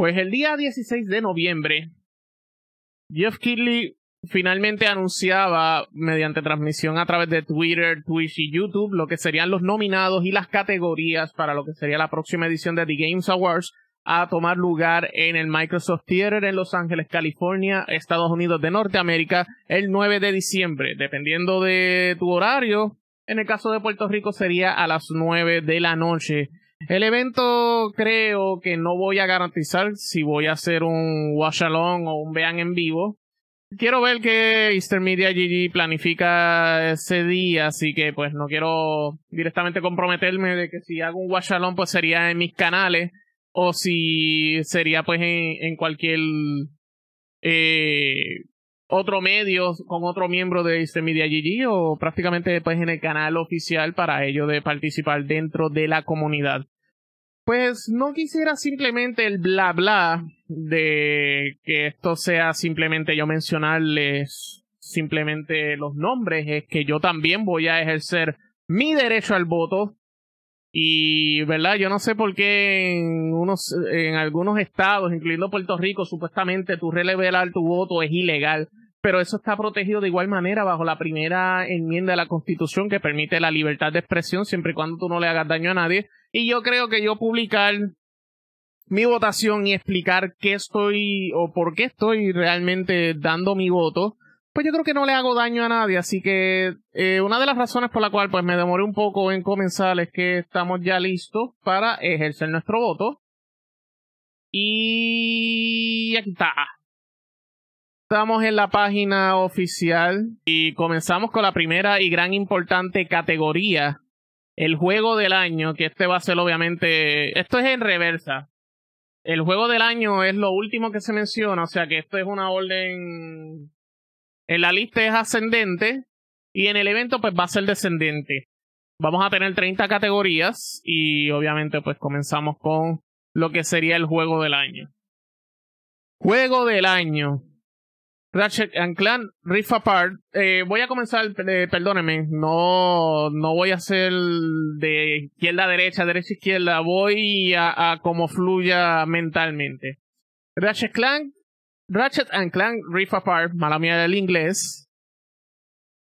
Pues el día 16 de noviembre, Jeff Keighley finalmente anunciaba mediante transmisión a través de Twitter, Twitch y YouTube lo que serían los nominados y las categorías para lo que sería la próxima edición de The Games Awards a tomar lugar en el Microsoft Theater en Los Ángeles, California, Estados Unidos de Norteamérica, el 9 de diciembre, dependiendo de tu horario. En el caso de Puerto Rico sería a las 9 de la noche. El evento creo que no voy a garantizar si voy a hacer un wash along o un vean en vivo. Quiero ver que Easter Media GG planifica ese día, así que pues no quiero directamente comprometerme de que si hago un wash along pues sería en mis canales o si sería pues en, en cualquier eh, otro medio con otro miembro de este Media GG o prácticamente pues en el canal oficial para ello de participar dentro de la comunidad. Pues no quisiera simplemente el bla bla de que esto sea simplemente yo mencionarles simplemente los nombres, es que yo también voy a ejercer mi derecho al voto y, ¿verdad? Yo no sé por qué en, unos, en algunos estados, incluyendo Puerto Rico, supuestamente tu revelar tu voto es ilegal pero eso está protegido de igual manera bajo la primera enmienda de la Constitución que permite la libertad de expresión siempre y cuando tú no le hagas daño a nadie. Y yo creo que yo publicar mi votación y explicar qué estoy o por qué estoy realmente dando mi voto, pues yo creo que no le hago daño a nadie. Así que eh, una de las razones por la cual pues me demoré un poco en comenzar es que estamos ya listos para ejercer nuestro voto. Y aquí está. Estamos en la página oficial y comenzamos con la primera y gran importante categoría, el juego del año, que este va a ser obviamente, esto es en reversa. El juego del año es lo último que se menciona, o sea que esto es una orden, en la lista es ascendente y en el evento pues va a ser descendente. Vamos a tener 30 categorías y obviamente pues comenzamos con lo que sería el juego del año. Juego del año. Ratchet and Clan Rift Apart. Eh, voy a comenzar, eh, perdóneme, no, no voy a hacer de izquierda a derecha, derecha a izquierda, voy a, como fluya mentalmente. Ratchet Clan, Ratchet and Clan Rift Apart, mala mía del inglés.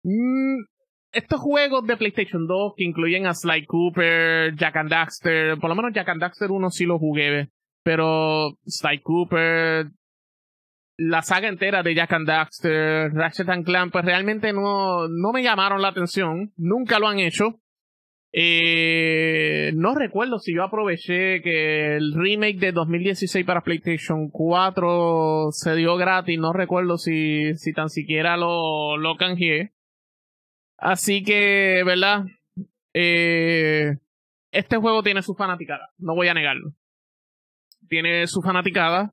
Mm, estos juegos de PlayStation 2 que incluyen a Sly Cooper, Jack and Daxter, por lo menos Jack and Daxter uno sí lo jugué, pero Sly Cooper, la saga entera de Jack and Daxter, Ratchet and Clank, pues realmente no, no me llamaron la atención, nunca lo han hecho. Eh, no recuerdo si yo aproveché que el remake de 2016 para PlayStation 4 se dio gratis, no recuerdo si, si tan siquiera lo, lo canjeé. Así que, ¿verdad? Eh, este juego tiene su fanaticada, no voy a negarlo. Tiene su fanaticada.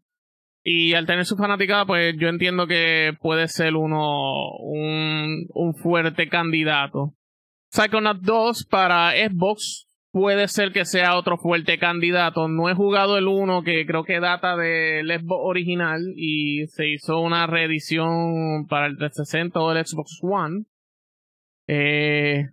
Y al tener su fanaticada, pues yo entiendo que puede ser uno, un, un fuerte candidato. Psychonaut 2 para Xbox puede ser que sea otro fuerte candidato. No he jugado el 1 que creo que data del Xbox original y se hizo una reedición para el 360 o el Xbox One. Eh,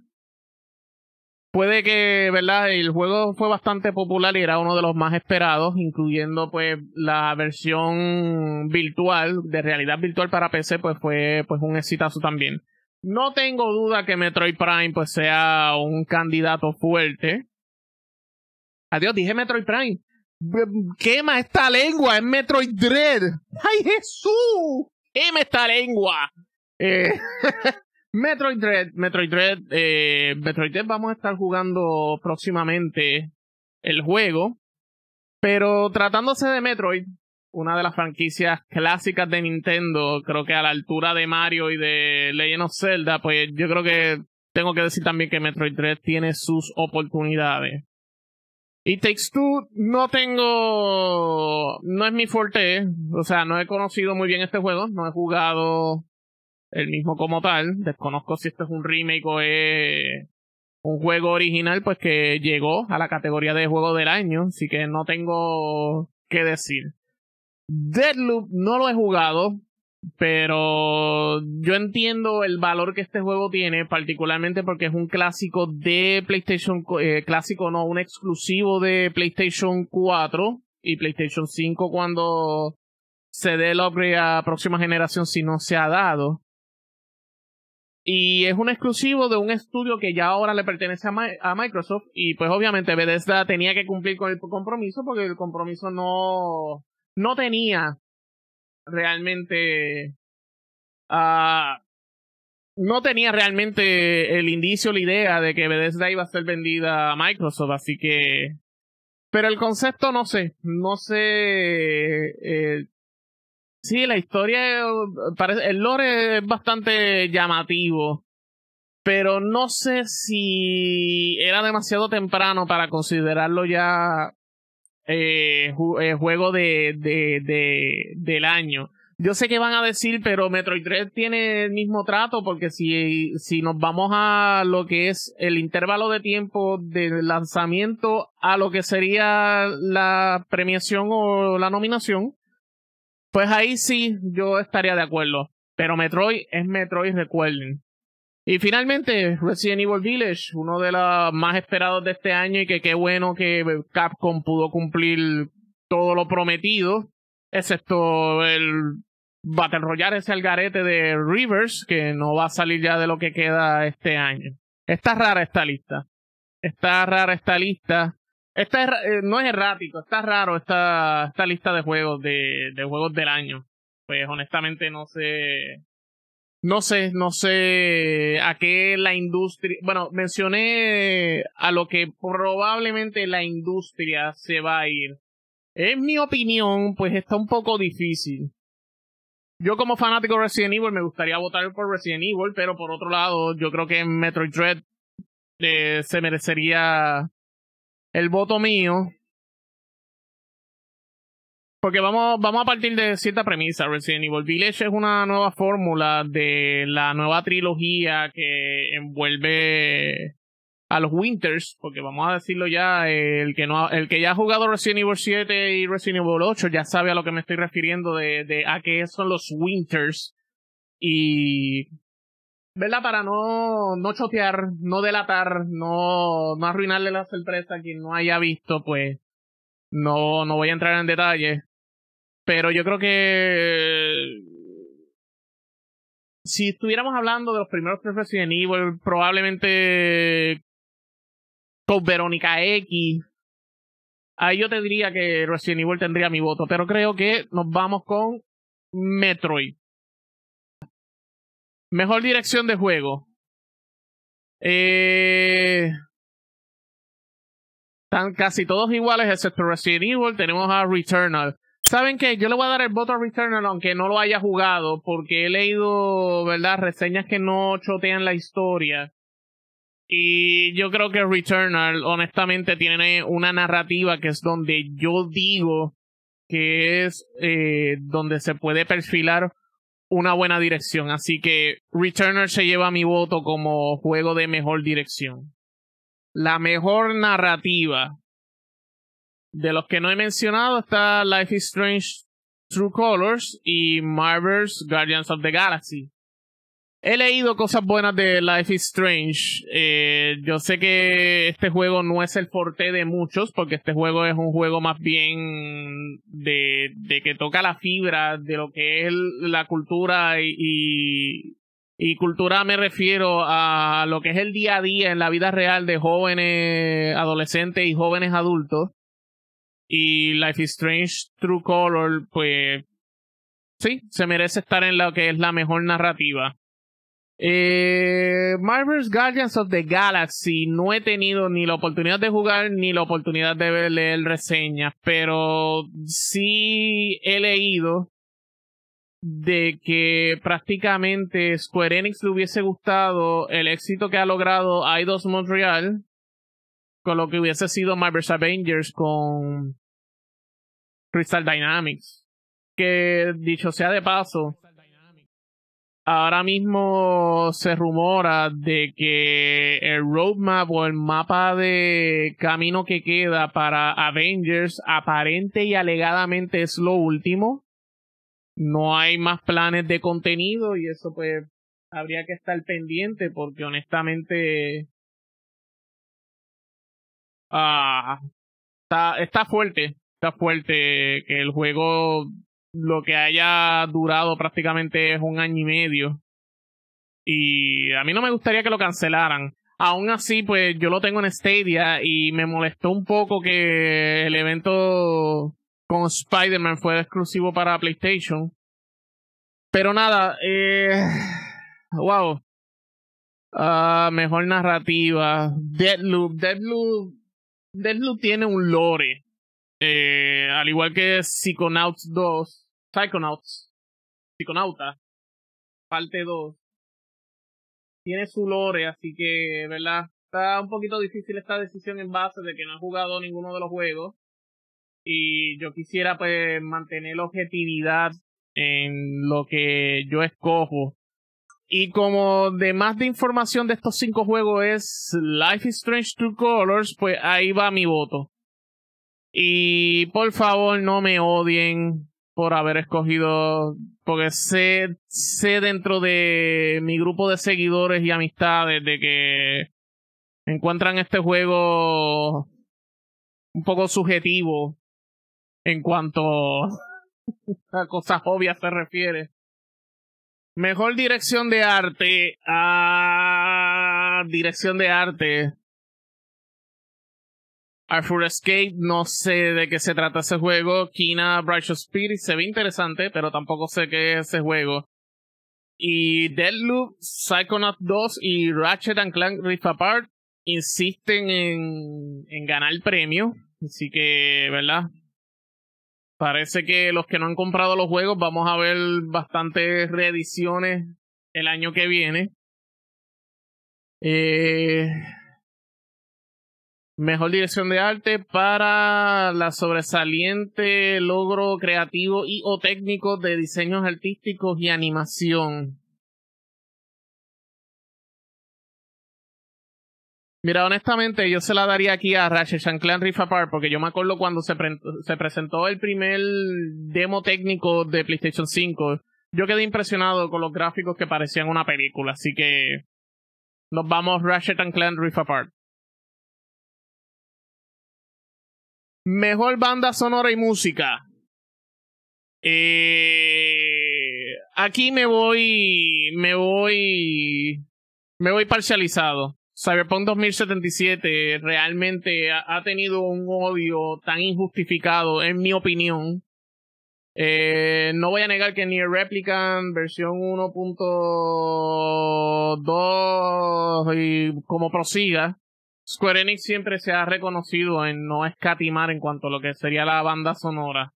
Puede que, ¿verdad? El juego fue bastante popular y era uno de los más esperados, incluyendo pues la versión virtual, de realidad virtual para PC, pues fue pues un exitazo también. No tengo duda que Metroid Prime pues sea un candidato fuerte. Adiós, dije Metroid Prime. Em, quema esta lengua, es Metroid Dread. ¡Ay, Jesús! Quema esta lengua. Eh, Metroid Dread, Metroid Dread, eh, Metroid Dread vamos a estar jugando próximamente el juego, pero tratándose de Metroid, una de las franquicias clásicas de Nintendo, creo que a la altura de Mario y de Legend of Zelda, pues yo creo que tengo que decir también que Metroid Dread tiene sus oportunidades. Y Takes Two no tengo, no es mi fuerte, o sea, no he conocido muy bien este juego, no he jugado el mismo como tal. Desconozco si esto es un remake o es un juego original, pues que llegó a la categoría de juego del año, así que no tengo que decir. Deadloop no lo he jugado, pero yo entiendo el valor que este juego tiene, particularmente porque es un clásico de PlayStation, eh, clásico no, un exclusivo de PlayStation 4 y PlayStation 5 cuando se dé el upgrade a próxima generación si no se ha dado y es un exclusivo de un estudio que ya ahora le pertenece a, a, Microsoft y pues obviamente Bethesda tenía que cumplir con el compromiso porque el compromiso no no tenía realmente ah, no tenía realmente el indicio la idea de que Bethesda iba a ser vendida a Microsoft así que pero el concepto no sé no sé eh, Sí, la historia, parece, el lore es bastante llamativo, pero no sé si era demasiado temprano para considerarlo ya eh, eh juego de, de, de, del año. Yo sé que van a decir, pero Metroid 3 tiene el mismo trato, porque si, si nos vamos a lo que es el intervalo de tiempo del lanzamiento a lo que sería la premiación o la nominación, pues ahí sí yo estaría de acuerdo. Pero Metroid es Metroid, recuerden. Y finalmente, Resident Evil Village, uno de los más esperados de este año y que qué bueno que Capcom pudo cumplir todo lo prometido, excepto el Battle Royale ese algarete de Rivers, que no va a salir ya de lo que queda este año. Está rara esta lista. Está rara esta lista. Esta eh, no es errático, está raro esta, esta lista de juegos de, juegos del año. Pues honestamente no sé no sé, no sé a qué la industria, bueno, mencioné a lo que probablemente la industria se va a ir. En mi opinión, pues está un poco difícil. Yo como fanático de Resident Evil me gustaría votar por Resident Evil, pero por otro lado, yo creo que en Metroid Dread eh, se merecería el voto mío. Porque vamos, vamos a partir de cierta premisa. Resident Evil Village es una nueva fórmula de la nueva trilogía que envuelve a los Winters, porque vamos a decirlo ya, el que no el que ya ha jugado Resident Evil 7 y Resident Evil 8 ya sabe a lo que me estoy refiriendo de, de a qué son los Winters y ¿verdad? Para no, no chotear, no delatar, no, no arruinarle la sorpresa a quien no haya visto, pues no, no voy a entrar en detalles. Pero yo creo que si estuviéramos hablando de los primeros tres Resident Evil, probablemente con Verónica X, ahí yo te diría que Resident Evil tendría mi voto, pero creo que nos vamos con Metroid. Mejor dirección de juego. Eh, están casi todos iguales, excepto Resident Evil. Tenemos a Returnal. ¿Saben qué? Yo le voy a dar el voto a Returnal, aunque no lo haya jugado, porque he leído, ¿verdad?, reseñas que no chotean la historia. Y yo creo que Returnal, honestamente, tiene una narrativa que es donde yo digo que es eh, donde se puede perfilar una buena dirección. Así que Returner se lleva mi voto como juego de mejor dirección. La mejor narrativa. De los que no he mencionado está Life is Strange True Colors y Marvel's Guardians of the Galaxy he leído cosas buenas de Life is Strange. Eh, yo sé que este juego no es el forte de muchos, porque este juego es un juego más bien de, de que toca la fibra de lo que es la cultura y, y, cultura me refiero a lo que es el día a día en la vida real de jóvenes adolescentes y jóvenes adultos. Y Life is Strange True Color, pues sí, se merece estar en lo que es la mejor narrativa. Eh, Marvel's Guardians of the Galaxy no he tenido ni la oportunidad de jugar ni la oportunidad de leer reseñas, pero sí he leído de que prácticamente Square Enix le hubiese gustado el éxito que ha logrado Ido's Montreal con lo que hubiese sido Marvel's Avengers con Crystal Dynamics. Que dicho sea de paso, ahora mismo se rumora de que el roadmap o el mapa de camino que queda para Avengers aparente y alegadamente es lo último. No hay más planes de contenido y eso pues habría que estar pendiente porque honestamente ah, está fuerte, está fuerte que el juego lo que haya durado prácticamente es un año y medio. Y a mí no me gustaría que lo cancelaran. Aún así, pues yo lo tengo en Stadia y me molestó un poco que el evento con Spider-Man fue exclusivo para PlayStation. Pero nada, eh, wow. Ah, mejor narrativa. Deadloop. Deadloop. Deadloop tiene un lore. Eh, al igual que Psychonauts 2, Psychonauts, Psychonauta, parte 2, tiene su lore, así que, ¿verdad? Está un poquito difícil esta decisión en base de que no he jugado ninguno de los juegos. Y yo quisiera, pues, mantener objetividad en lo que yo escojo. Y como de más de información de estos cinco juegos es Life is Strange Two Colors, pues ahí va mi voto. Y por favor, no me odien por haber escogido, porque sé, sé dentro de mi grupo de seguidores y amistades de que encuentran este juego un poco subjetivo en cuanto a cosas obvias se refiere. Mejor dirección de arte. a ah, dirección de arte. Arthur Escape, no sé de qué se trata ese juego. Kina Bright Spirit se ve interesante, pero tampoco sé qué es ese juego. Y Deadloop, Psychonaut 2 y Ratchet and Clank Rift Apart insisten en, en ganar premio. Así que, ¿verdad? Parece que los que no han comprado los juegos vamos a ver bastantes reediciones el año que viene. Eh, Mejor dirección de arte para la sobresaliente logro creativo y o técnico de diseños artísticos y animación. Mira, honestamente, yo se la daría aquí a Ratchet Clan Rift Apart, porque yo me acuerdo cuando se, presentó el primer demo técnico de PlayStation 5. Yo quedé impresionado con los gráficos que parecían una película, así que nos vamos Ratchet Clan Rift Apart. Mejor banda sonora y música. Eh, aquí me voy, me voy, me voy parcializado. Cyberpunk 2077 realmente ha, tenido un odio tan injustificado, en mi opinión. Eh, no voy a negar que Near Replicant versión 1.2 y como prosiga Square Enix siempre se ha reconocido en no escatimar en cuanto a lo que sería la banda sonora.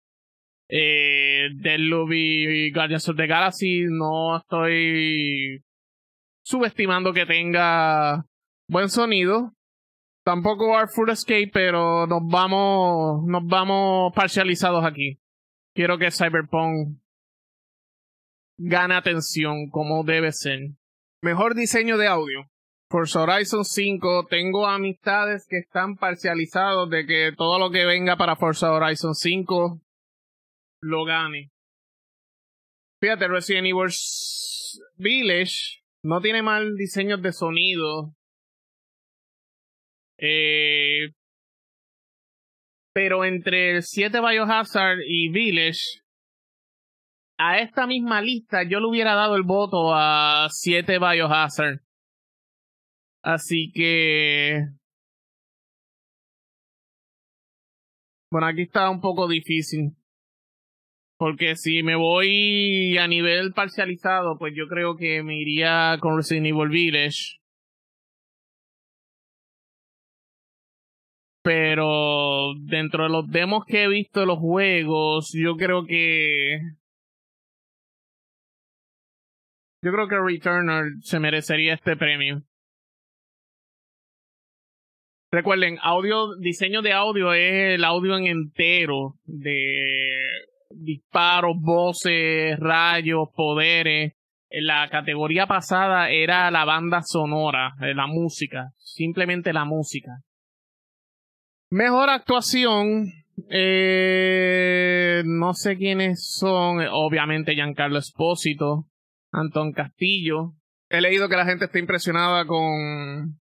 Eh, Deathloop y Guardians of the Galaxy no estoy subestimando que tenga buen sonido. Tampoco Artful Escape, pero nos vamos, nos vamos parcializados aquí. Quiero que Cyberpunk gane atención como debe ser. Mejor diseño de audio. Forza Horizon 5, tengo amistades que están parcializados de que todo lo que venga para Forza Horizon 5 lo gane. Fíjate, Resident Evil Village no tiene mal diseño de sonido. Eh, pero entre siete 7 Biohazard y Village, a esta misma lista yo le hubiera dado el voto a 7 Biohazard. Así que... Bueno, aquí está un poco difícil. Porque si me voy a nivel parcializado, pues yo creo que me iría con Resident Evil Village. Pero dentro de los demos que he visto de los juegos, yo creo que. Yo creo que Returner se merecería este premio. Recuerden, audio, diseño de audio es el audio en entero de disparos, voces, rayos, poderes. Eh, la categoría pasada era la banda sonora, eh, la música, simplemente la música. Mejor actuación, eh, no sé quiénes son, obviamente Giancarlo Espósito, Antón Castillo. He leído que la gente está impresionada con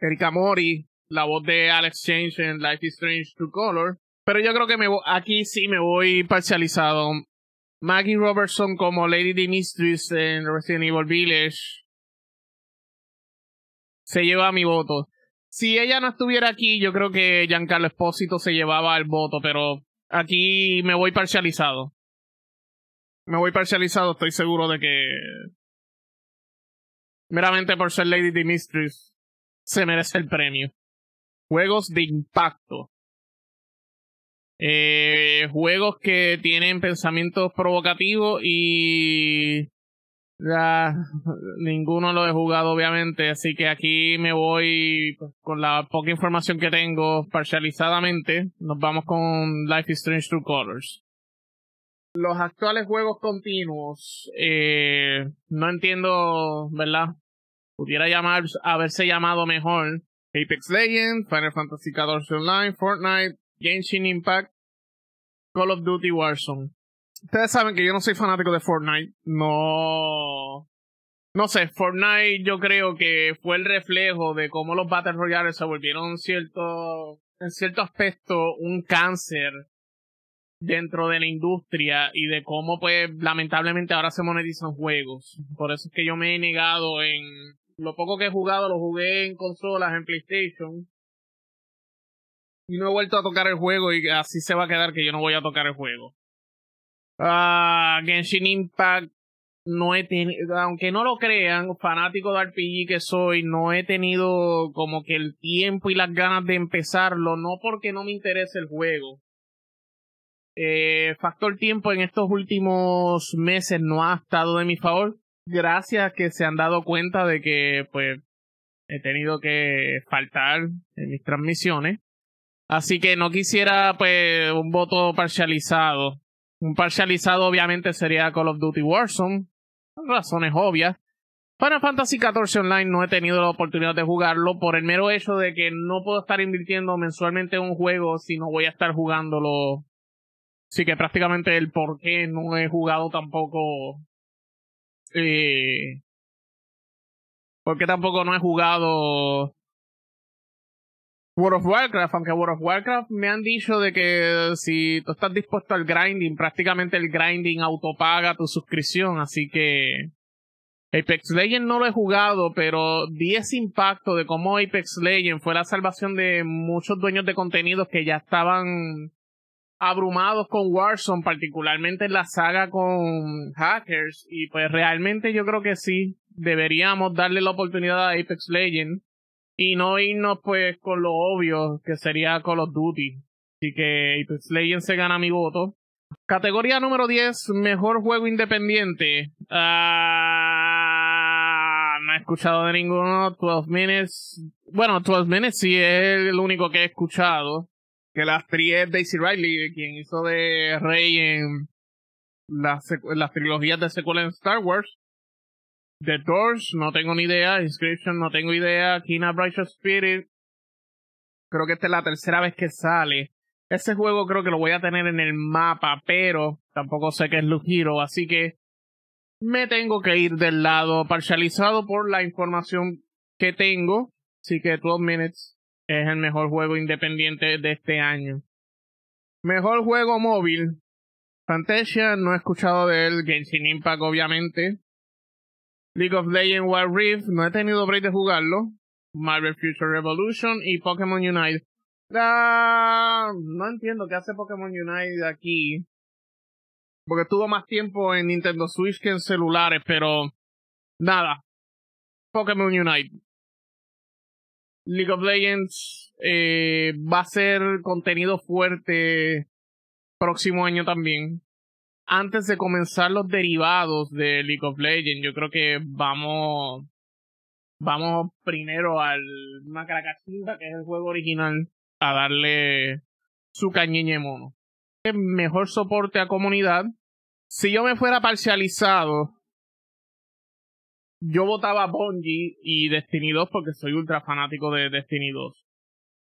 Erika Mori, la voz de Alex Change en Life is Strange to Color. Pero yo creo que me aquí sí me voy parcializado. Maggie Robertson como Lady Mistress en Resident Evil Village se lleva mi voto. Si ella no estuviera aquí, yo creo que Giancarlo Espósito se llevaba el voto, pero aquí me voy parcializado. Me voy parcializado, estoy seguro de que. Meramente por ser Lady Mistress se merece el premio. Juegos de impacto. Eh, juegos que tienen pensamientos provocativos y ya, ninguno lo he jugado obviamente, así que aquí me voy con la poca información que tengo parcializadamente. Nos vamos con Life is Strange True Colors. Los actuales juegos continuos, eh, no entiendo, ¿verdad? pudiera llamar, haberse llamado mejor Apex Legends, Final Fantasy XIV Online, Fortnite, Genshin Impact, Call of Duty Warzone. Ustedes saben que yo no soy fanático de Fortnite, no... No sé, Fortnite yo creo que fue el reflejo de cómo los Battle Royales se volvieron cierto, en cierto aspecto un cáncer dentro de la industria y de cómo pues lamentablemente ahora se monetizan juegos. Por eso es que yo me he negado en lo poco que he jugado lo jugué en consolas, en PlayStation. Y no he vuelto a tocar el juego y así se va a quedar que yo no voy a tocar el juego. Ah, Genshin Impact no he tenido, aunque no lo crean, fanático de RPG que soy, no he tenido como que el tiempo y las ganas de empezarlo, no porque no me interese el juego. Eh, factor tiempo en estos últimos meses no ha estado de mi favor gracias que se han dado cuenta de que pues he tenido que faltar en mis transmisiones. Así que no quisiera pues un voto parcializado. Un parcializado obviamente sería Call of Duty Warzone, razones obvias. Para Fantasy XIV Online no he tenido la oportunidad de jugarlo por el mero hecho de que no puedo estar invirtiendo mensualmente en un juego si no voy a estar jugándolo. Así que prácticamente el por qué no he jugado tampoco eh, porque tampoco no he jugado World of Warcraft, aunque World of Warcraft me han dicho de que si tú estás dispuesto al grinding, prácticamente el grinding autopaga tu suscripción, así que Apex Legends no lo he jugado, pero di ese impacto de cómo Apex Legends fue la salvación de muchos dueños de contenidos que ya estaban abrumados con Warzone, particularmente en la saga con hackers, y pues realmente yo creo que sí, deberíamos darle la oportunidad a Apex Legends y no irnos pues con lo obvio que sería Call of Duty. Así que Apex Legends se gana mi voto. Categoría número 10, mejor juego independiente. ah no he escuchado de ninguno. 12 Minutes. Bueno, 12 Minutes sí es el único que he escuchado que las es Daisy Riley, quien hizo de Rey en las, trilogías de secuela en Star Wars. The Doors, no tengo ni idea. Inscription, no tengo idea. Kina Bright Spirit. Creo que esta es la tercera vez que sale. Ese juego creo que lo voy a tener en el mapa, pero tampoco sé qué es Luke Hero, así que me tengo que ir del lado parcializado por la información que tengo. Así que 12 minutes es el mejor juego independiente de este año. Mejor juego móvil. Fantasia, no he escuchado de él. Genshin Impact, obviamente. League of Legends Wild Rift, no he tenido break de jugarlo. Marvel Future Revolution y Pokémon Unite. no entiendo qué hace Pokémon Unite aquí. Porque tuvo más tiempo en Nintendo Switch que en celulares, pero nada. Pokémon Unite. League of Legends eh, va a ser contenido fuerte próximo año también. Antes de comenzar los derivados de League of Legends, yo creo que vamos vamos primero al Macracachimba, que es el juego original, a darle su cañeñe mono. Mejor soporte a comunidad. Si yo me fuera parcializado, yo votaba Bungie y Destiny 2 porque soy ultra fanático de Destiny 2.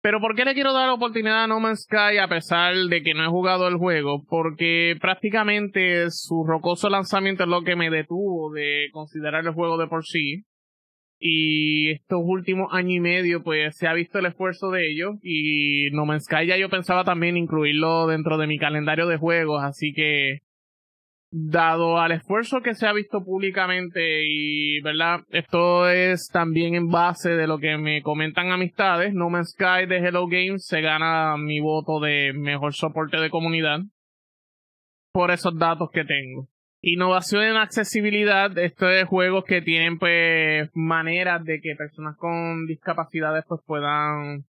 Pero ¿por qué le quiero dar oportunidad a No Man's Sky a pesar de que no he jugado el juego? Porque prácticamente su rocoso lanzamiento es lo que me detuvo de considerar el juego de por sí. Y estos últimos año y medio pues se ha visto el esfuerzo de ellos y No Man's Sky ya yo pensaba también incluirlo dentro de mi calendario de juegos, así que dado al esfuerzo que se ha visto públicamente y, ¿verdad? Esto es también en base de lo que me comentan amistades, No Man's Sky de Hello Games se gana mi voto de mejor soporte de comunidad por esos datos que tengo. Innovación en accesibilidad, esto es juegos que tienen pues maneras de que personas con discapacidades pues puedan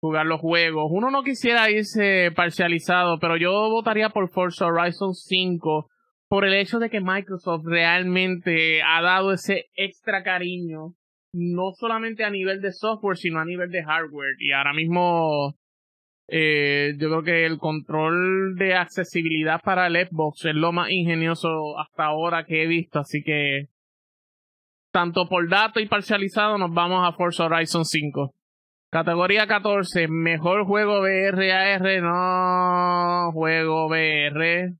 jugar los juegos. Uno no quisiera irse parcializado, pero yo votaría por Forza Horizon 5 por el hecho de que Microsoft realmente ha dado ese extra cariño, no solamente a nivel de software, sino a nivel de hardware. Y ahora mismo eh, yo creo que el control de accesibilidad para el Xbox es lo más ingenioso hasta ahora que he visto, así que tanto por dato y parcializado nos vamos a Forza Horizon 5. Categoría 14, mejor juego VR AR, no juego VR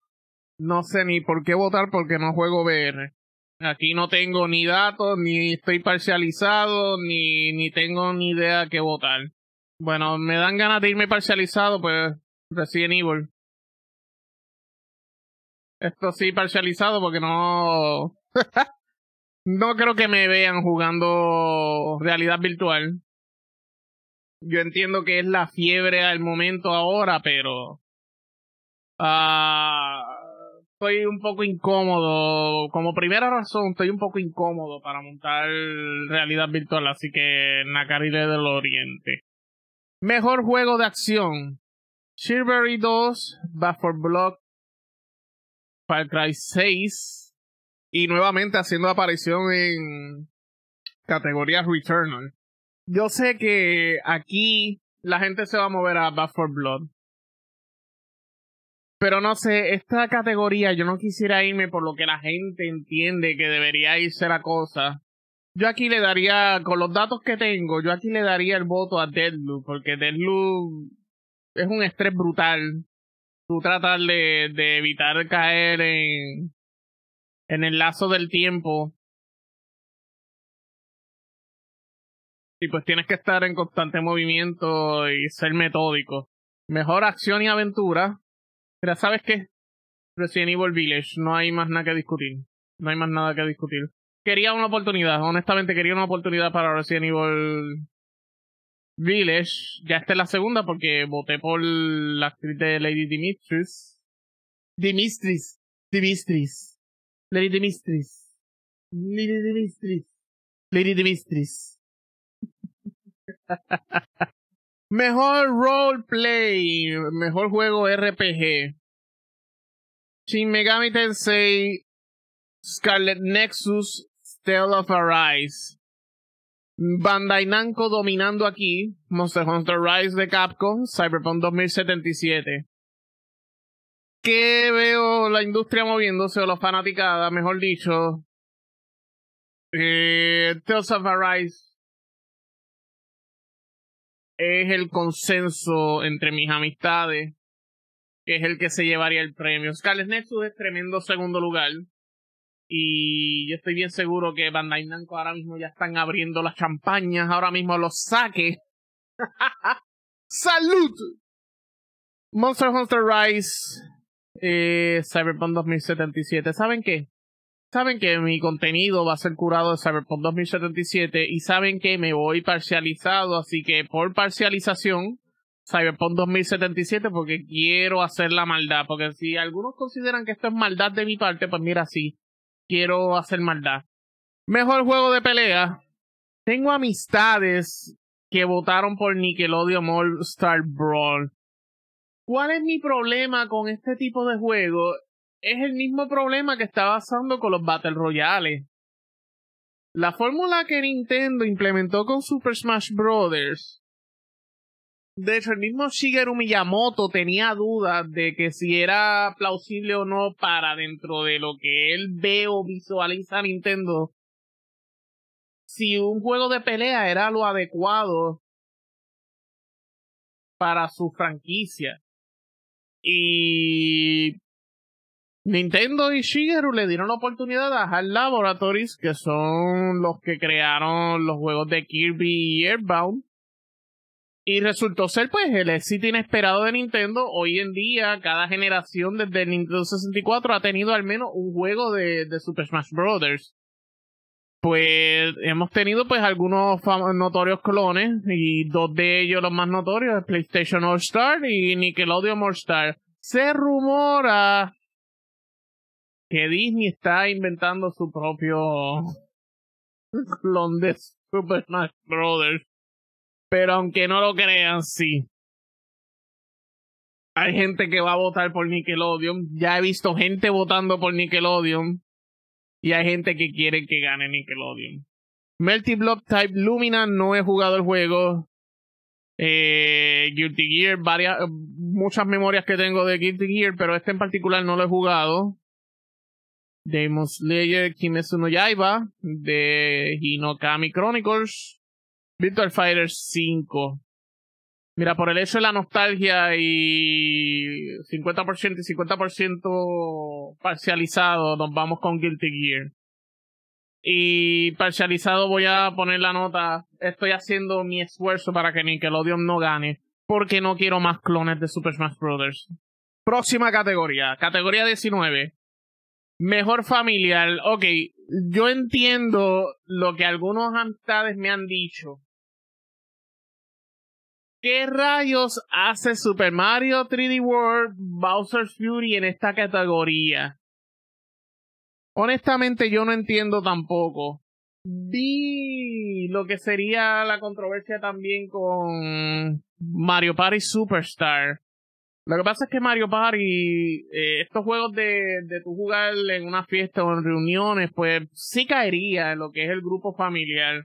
no sé ni por qué votar porque no juego VR. Aquí no tengo ni datos, ni estoy parcializado, ni, ni tengo ni idea qué votar. Bueno, me dan ganas de irme parcializado, pues recién Evil. Esto sí, parcializado, porque no. no creo que me vean jugando realidad virtual. Yo entiendo que es la fiebre al momento ahora, pero. Ah estoy un poco incómodo. Como primera razón, estoy un poco incómodo para montar realidad virtual, así que Nakarile del Oriente. Mejor juego de acción. Shirberry 2, Back for Block, Far Cry 6 y nuevamente haciendo aparición en categoría Returnal. Yo sé que aquí la gente se va a mover a Back Blood pero no sé, esta categoría yo no quisiera irme por lo que la gente entiende que debería irse la cosa. Yo aquí le daría, con los datos que tengo, yo aquí le daría el voto a Deadloop, porque Deadloop es un estrés brutal. Tú tratas de, evitar caer en, en el lazo del tiempo. Y pues tienes que estar en constante movimiento y ser metódico. Mejor acción y aventura, pero ¿sabes qué? Resident Evil Village, no hay más nada que discutir. No hay más nada que discutir. Quería una oportunidad, honestamente quería una oportunidad para Resident Evil Village. Ya esta es la segunda porque voté por la actriz de Lady Dimitris. Dimitris. Dimitris. Lady Dimitris. Lady Dimitris. Lady Dimitris. Mejor roleplay, mejor juego RPG. Shin Megami Tensei, Scarlet Nexus, Tale of Arise. Bandai Namco dominando aquí, Monster Hunter Rise de Capcom, Cyberpunk 2077. ¿Qué veo la industria moviéndose o la fanaticada, mejor dicho? Eh, Tales of Arise es el consenso entre mis amistades, que es el que se llevaría el premio. Scarlet Nexus es tremendo segundo lugar. Y yo estoy bien seguro que Bandai Namco ahora mismo ya están abriendo las champañas, ahora mismo los saque. ¡Salud! Monster Hunter Rise, eh, Cyberpunk 2077. ¿Saben qué? saben que mi contenido va a ser curado de Cyberpunk 2077 y saben que me voy parcializado, así que por parcialización, Cyberpunk 2077 porque quiero hacer la maldad, porque si algunos consideran que esto es maldad de mi parte, pues mira, así. quiero hacer maldad. Mejor juego de pelea. Tengo amistades que votaron por Nickelodeon All Star Brawl. ¿Cuál es mi problema con este tipo de juego? es el mismo problema que está pasando con los Battle Royales. La fórmula que Nintendo implementó con Super Smash Bros. De hecho, el mismo Shigeru Miyamoto tenía dudas de que si era plausible o no para dentro de lo que él ve o visualiza a Nintendo. Si un juego de pelea era lo adecuado para su franquicia. Y Nintendo y Shigeru le dieron la oportunidad a HAL Laboratories, que son los que crearon los juegos de Kirby y Airbound. Y resultó ser pues el éxito inesperado de Nintendo. Hoy en día, cada generación desde el Nintendo 64 ha tenido al menos un juego de, Super Smash Bros. Pues hemos tenido pues algunos notorios clones y dos de ellos los más notorios, PlayStation All Star y Nickelodeon All Star. Se rumora que Disney está inventando su propio clon de Super Smash Brothers. Pero aunque no lo crean, sí. Hay gente que va a votar por Nickelodeon. Ya he visto gente votando por Nickelodeon. Y hay gente que quiere que gane Nickelodeon. multi Type Lumina no he jugado el juego. Eh, Guilty Gear, varias, muchas memorias que tengo de Guilty Gear, pero este en particular no lo he jugado. Demon Slayer Kimetsu no Yaiba, de Hinokami Chronicles, Virtual Fighter 5. Mira, por el hecho de la nostalgia y 50% y 50% parcializado, nos vamos con Guilty Gear. Y parcializado voy a poner la nota, estoy haciendo mi esfuerzo para que Nickelodeon no gane, porque no quiero más clones de Super Smash Bros. Próxima categoría, categoría 19. Mejor familiar. Ok, yo entiendo lo que algunos amistades me han dicho. ¿Qué rayos hace Super Mario 3D World Bowser Fury en esta categoría? Honestamente yo no entiendo tampoco. Vi lo que sería la controversia también con Mario Party Superstar. Lo que pasa es que Mario Party, eh, estos juegos de, tu jugar en una fiesta o en reuniones, pues sí caería en lo que es el grupo familiar.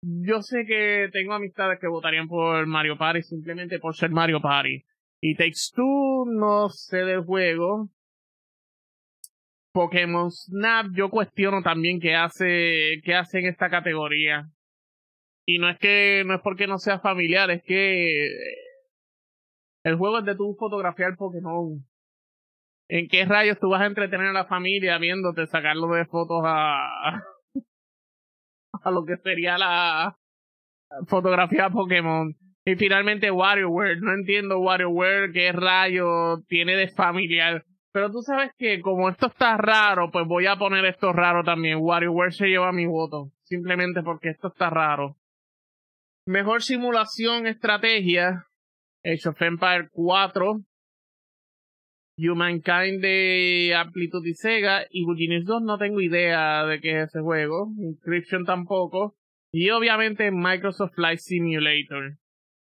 Yo sé que tengo amistades que votarían por Mario Party simplemente por ser Mario Party. Y Takes Two, no sé del juego. Pokémon Snap, yo cuestiono también qué hace, qué hace en esta categoría. Y no es que, no es porque no sea familiar, es que el juego es de tu fotografiar Pokémon. ¿En qué rayos tú vas a entretener a la familia viéndote sacarlo de fotos a. a lo que sería la. fotografía Pokémon? Y finalmente WarioWare. No entiendo WarioWare qué rayo tiene de familiar. Pero tú sabes que como esto está raro, pues voy a poner esto raro también. WarioWare se lleva mi voto. Simplemente porque esto está raro. Mejor simulación, estrategia. Age of Empire 4, Humankind de Amplitude y Sega, y Genius 2 no tengo idea de qué es ese juego, Inscription tampoco, y obviamente Microsoft Flight Simulator.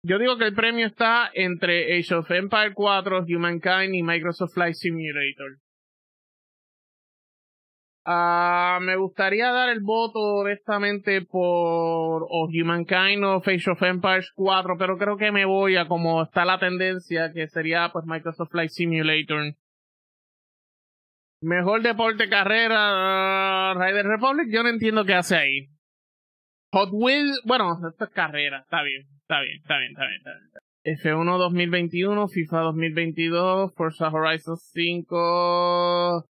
Yo digo que el premio está entre Age of Empire 4, Humankind y Microsoft Flight Simulator. Ah. me gustaría dar el voto honestamente por o Humankind o Face of Empires 4, pero creo que me voy a como está la tendencia, que sería pues Microsoft Flight Simulator. Mejor deporte carrera, ah, Raider Republic, yo no entiendo qué hace ahí. Hot Wheels, bueno, esto es carrera, está bien, está bien, está bien, está bien. Está bien. F1 2021, FIFA 2022, Forza Horizon 5,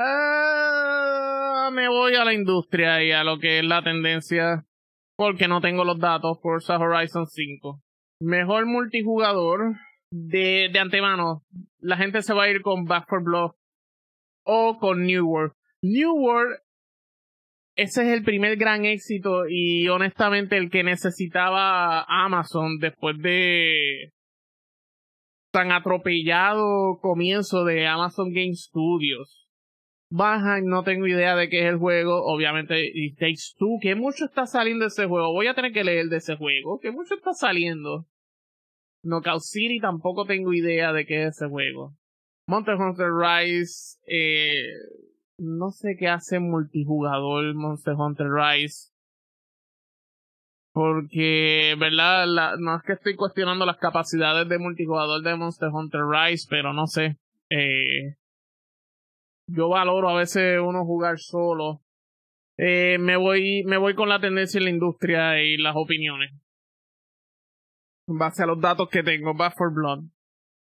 Ah, me voy a la industria y a lo que es la tendencia, porque no tengo los datos, Forza Horizon 5. Mejor multijugador de, de antemano. La gente se va a ir con Back 4 o con New World. New World, ese es el primer gran éxito y honestamente el que necesitaba Amazon después de tan atropellado comienzo de Amazon Game Studios Baja, no tengo idea de qué es el juego, obviamente y Takes que mucho está saliendo de ese juego, voy a tener que leer de ese juego, que mucho está saliendo. Knockout City tampoco tengo idea de qué es ese juego. Monster Hunter Rise, eh, no sé qué hace multijugador Monster Hunter Rise. Porque, ¿verdad? La, no es que estoy cuestionando las capacidades de multijugador de Monster Hunter Rise, pero no sé. Eh, yo valoro a veces uno jugar solo. Eh, me voy, me voy con la tendencia en la industria y las opiniones. En base a los datos que tengo, Buffer Blood.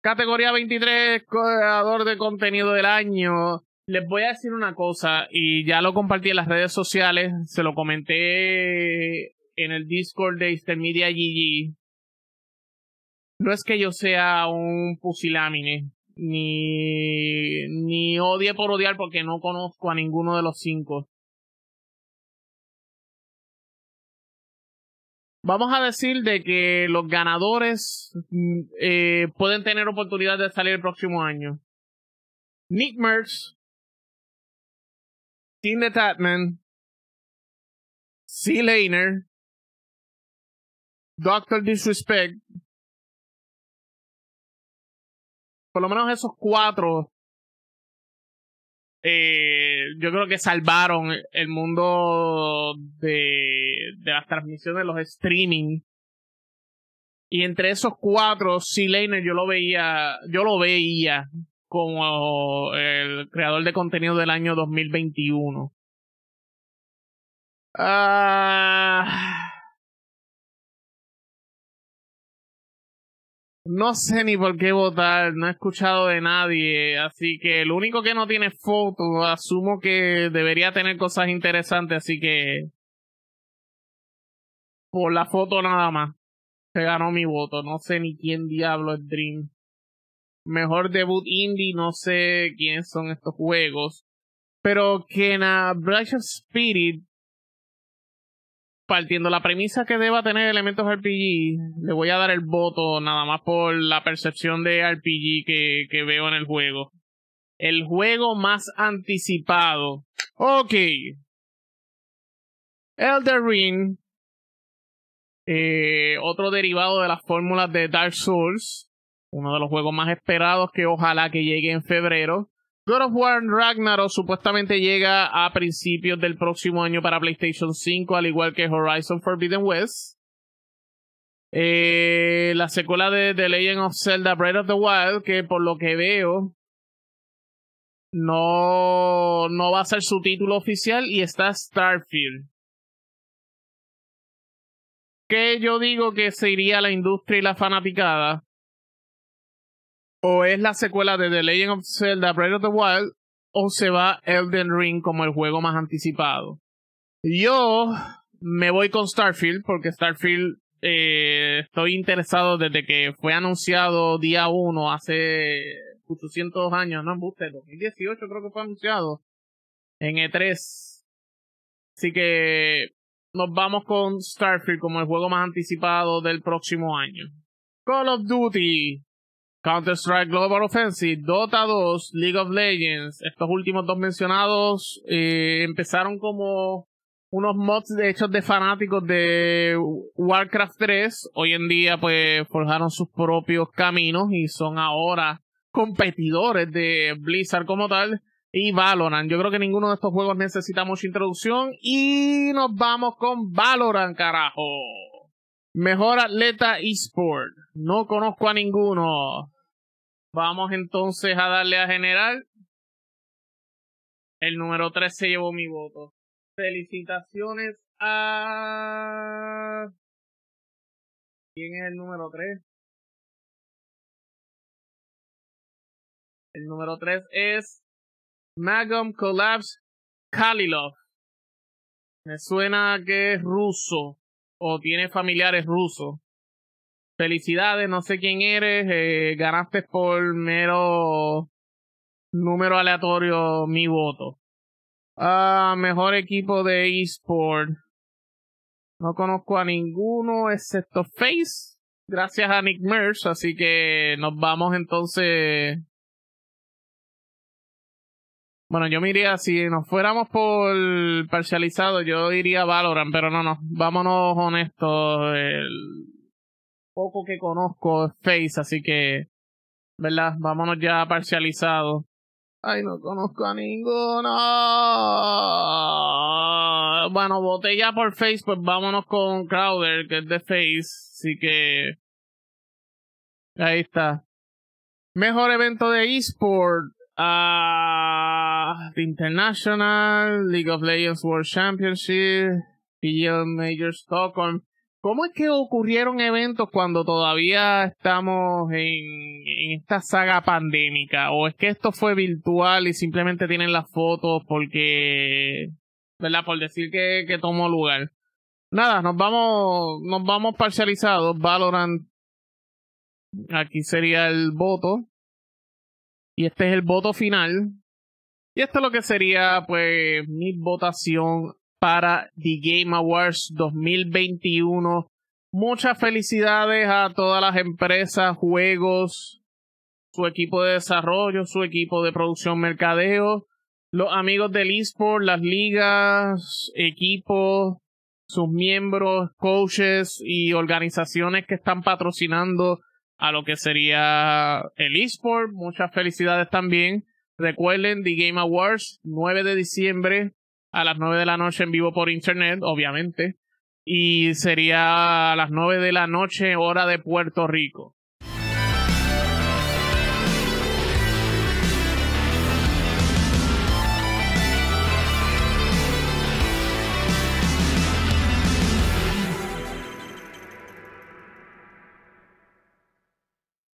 Categoría 23, creador de contenido del año. Les voy a decir una cosa, y ya lo compartí en las redes sociales, se lo comenté en el Discord de Intermedia este GG. No es que yo sea un pusilámine, ni, ni odie por odiar porque no conozco a ninguno de los cinco. Vamos a decir de que los ganadores mm, eh, pueden tener oportunidad de salir el próximo año. Nick Merz, Tim Tatman, C. Laner, Doctor Disrespect, por lo menos esos cuatro, eh, yo creo que salvaron el mundo de, de las transmisiones, de los streaming. Y entre esos cuatro, C. yo lo veía, yo lo veía como el creador de contenido del año 2021. Ah. No sé ni por qué votar, no he escuchado de nadie, así que el único que no tiene foto, asumo que debería tener cosas interesantes, así que por la foto nada más. Se ganó mi voto, no sé ni quién diablo es Dream. Mejor debut indie, no sé quiénes son estos juegos. Pero que en a of Spirit partiendo la premisa que deba tener elementos RPG, le voy a dar el voto nada más por la percepción de RPG que, veo en el juego. El juego más anticipado. Ok. Elder Ring. Eh, otro derivado de las fórmulas de Dark Souls. Uno de los juegos más esperados que ojalá que llegue en febrero. God of War Ragnarok supuestamente llega a principios del próximo año para PlayStation 5, al igual que Horizon Forbidden West. Eh, la secuela de The Legend of Zelda Breath of the Wild, que por lo que veo no, no va a ser su título oficial y está Starfield. Que yo digo que se iría la industria y la fanaticada o es la secuela de The Legend of Zelda Breath of the Wild, o se va Elden Ring como el juego más anticipado. Yo me voy con Starfield, porque Starfield eh, estoy interesado desde que fue anunciado día 1 hace 800 años, no guste 2018 creo que fue anunciado en E3. Así que nos vamos con Starfield como el juego más anticipado del próximo año. Call of Duty Counter-Strike Global Offensive, Dota 2, League of Legends. Estos últimos dos mencionados eh, empezaron como unos mods de hechos de fanáticos de Warcraft 3. Hoy en día pues forjaron sus propios caminos y son ahora competidores de Blizzard como tal y Valorant. Yo creo que ninguno de estos juegos necesita mucha introducción y nos vamos con Valorant, carajo. Mejor atleta eSport. No conozco a ninguno. Vamos entonces a darle a general. El número 3 se llevó mi voto. Felicitaciones a... ¿Quién es el número 3? El número 3 es Magum Collapse Kalilov. Me suena que es ruso o tiene familiares rusos, felicidades, no sé quién eres, eh, ganaste por mero número aleatorio mi voto. Ah, mejor equipo de eSport. No conozco a ninguno excepto Face, gracias a Nick Merch, así que nos vamos entonces bueno, yo me iría, si nos fuéramos por parcializado, yo iría Valorant, pero no, no, vámonos honestos. El poco que conozco es Face, así que, ¿verdad? Vámonos ya parcializado. Ay, no conozco a ninguno. Bueno, voté ya por Face, pues vámonos con Crowder, que es de Face, así que... Ahí está. Mejor evento de eSport Uh, the International, League of Legends World Championship, PL Major Stockholm. ¿Cómo es que ocurrieron eventos cuando todavía estamos en, en, esta saga pandémica? ¿O es que esto fue virtual y simplemente tienen las fotos porque, ¿verdad? Por decir que, que tomó lugar. Nada, nos vamos, nos vamos parcializados. Valorant, aquí sería el voto. Y este es el voto final. Y esto es lo que sería, pues, mi votación para The Game Awards 2021. Muchas felicidades a todas las empresas, juegos, su equipo de desarrollo, su equipo de producción mercadeo, los amigos del eSport, las ligas, equipos, sus miembros, coaches y organizaciones que están patrocinando a lo que sería el eSport. Muchas felicidades también. Recuerden The Game Awards, 9 de diciembre a las 9 de la noche en vivo por internet, obviamente. Y sería a las 9 de la noche, hora de Puerto Rico.